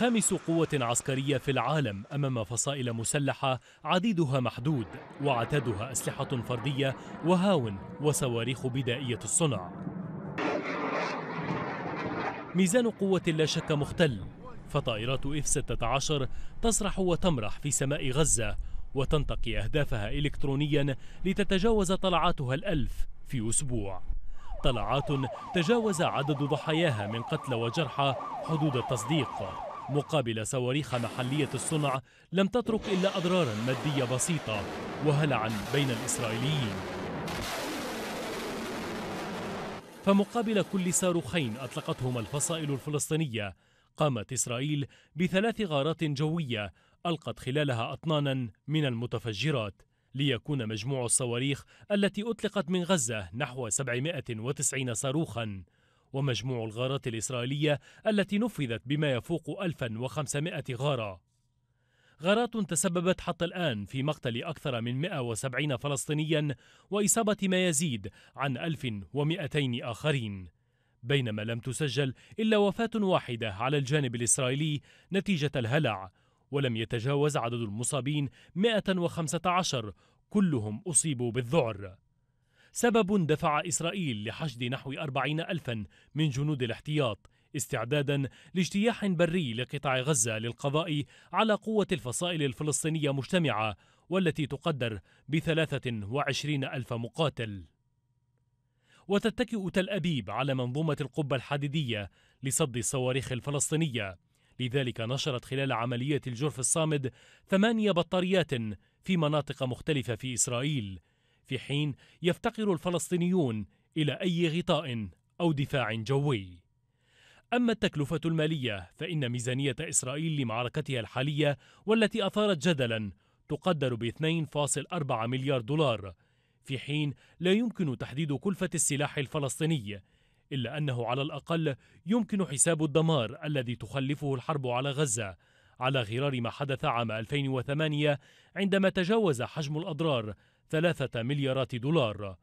خامس قوة عسكرية في العالم أمام فصائل مسلحة عديدها محدود وعتادها أسلحة فردية وهاون وصواريخ بدائية الصنع ميزان قوة لا شك مختل فطائرات اف 16 تسرح وتمرح في سماء غزة وتنتقي أهدافها إلكترونيا لتتجاوز طلعاتها الألف في أسبوع طلعات تجاوز عدد ضحاياها من قتلى وجرحى حدود التصديق مقابل صواريخ محلية الصنع لم تترك إلا أضرارا مادية بسيطة وهلعا بين الإسرائيليين فمقابل كل صاروخين أطلقتهما الفصائل الفلسطينية قامت إسرائيل بثلاث غارات جوية ألقت خلالها أطنانا من المتفجرات ليكون مجموع الصواريخ التي أطلقت من غزة نحو 790 صاروخاً ومجموع الغارات الإسرائيلية التي نفذت بما يفوق 1500 غارة غارات تسببت حتى الآن في مقتل أكثر من 170 فلسطينيا وإصابة ما يزيد عن 1200 آخرين بينما لم تسجل إلا وفاة واحدة على الجانب الإسرائيلي نتيجة الهلع ولم يتجاوز عدد المصابين 115 كلهم أصيبوا بالذعر سبب دفع إسرائيل لحشد نحو أربعين ألفا من جنود الاحتياط استعدادا لاجتياح بري لقطاع غزة للقضاء على قوة الفصائل الفلسطينية مجتمعة والتي تقدر بثلاثة وعشرين ألف مقاتل وتتكئ تل أبيب على منظومة القبة الحديدية لصد الصواريخ الفلسطينية لذلك نشرت خلال عملية الجرف الصامد ثمانية بطاريات في مناطق مختلفة في إسرائيل في حين يفتقر الفلسطينيون إلى أي غطاء أو دفاع جوي أما التكلفة المالية فإن ميزانية إسرائيل لمعركتها الحالية والتي أثارت جدلا تقدر ب 2.4 مليار دولار في حين لا يمكن تحديد كلفة السلاح الفلسطيني إلا أنه على الأقل يمكن حساب الدمار الذي تخلفه الحرب على غزة على غرار ما حدث عام 2008 عندما تجاوز حجم الأضرار ثلاثة مليارات دولار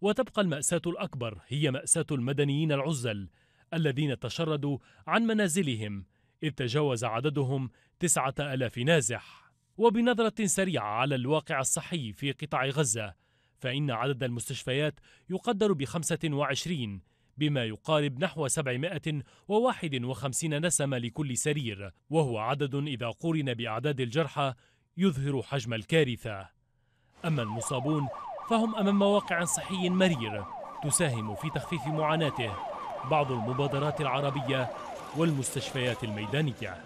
وتبقى المأساة الأكبر هي مأساة المدنيين العزل الذين تشردوا عن منازلهم إذ تجاوز عددهم تسعة ألاف نازح وبنظرة سريعة على الواقع الصحي في قطاع غزة فإن عدد المستشفيات يقدر بخمسة وعشرين بما يقارب نحو 751 نسمة لكل سرير وهو عدد إذا قورن بأعداد الجرحى يظهر حجم الكارثة أما المصابون فهم أمام واقع صحي مرير تساهم في تخفيف معاناته بعض المبادرات العربية والمستشفيات الميدانية